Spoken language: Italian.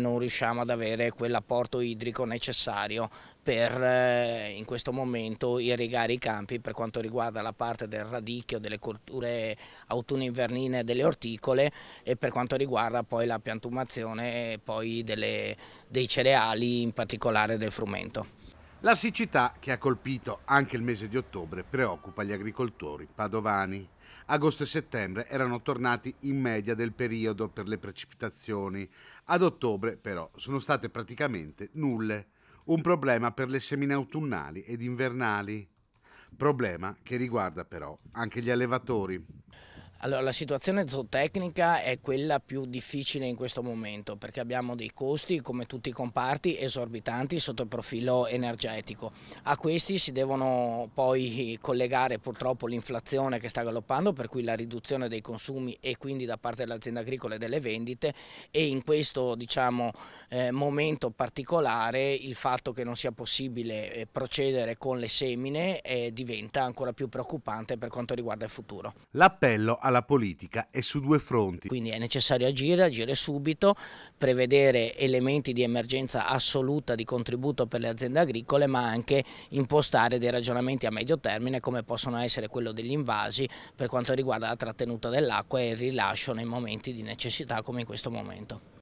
non riusciamo ad avere quell'apporto idrico necessario per eh, in questo momento irrigare i campi per quanto riguarda la parte del radicchio, delle colture autunno-invernine delle orticole e per quanto riguarda poi la piantumazione poi delle, dei cereali, in particolare del frumento. La siccità che ha colpito anche il mese di ottobre preoccupa gli agricoltori padovani. Agosto e settembre erano tornati in media del periodo per le precipitazioni, ad ottobre però sono state praticamente nulle, un problema per le semine autunnali ed invernali, problema che riguarda però anche gli allevatori. Allora, la situazione zootecnica è quella più difficile in questo momento perché abbiamo dei costi, come tutti i comparti, esorbitanti sotto il profilo energetico. A questi si devono poi collegare purtroppo l'inflazione che sta galoppando, per cui la riduzione dei consumi e quindi da parte dell'azienda agricola e delle vendite e in questo diciamo, eh, momento particolare il fatto che non sia possibile eh, procedere con le semine eh, diventa ancora più preoccupante per quanto riguarda il futuro. L'appello a alla politica è su due fronti. Quindi è necessario agire, agire subito, prevedere elementi di emergenza assoluta di contributo per le aziende agricole, ma anche impostare dei ragionamenti a medio termine come possono essere quello degli invasi per quanto riguarda la trattenuta dell'acqua e il rilascio nei momenti di necessità come in questo momento.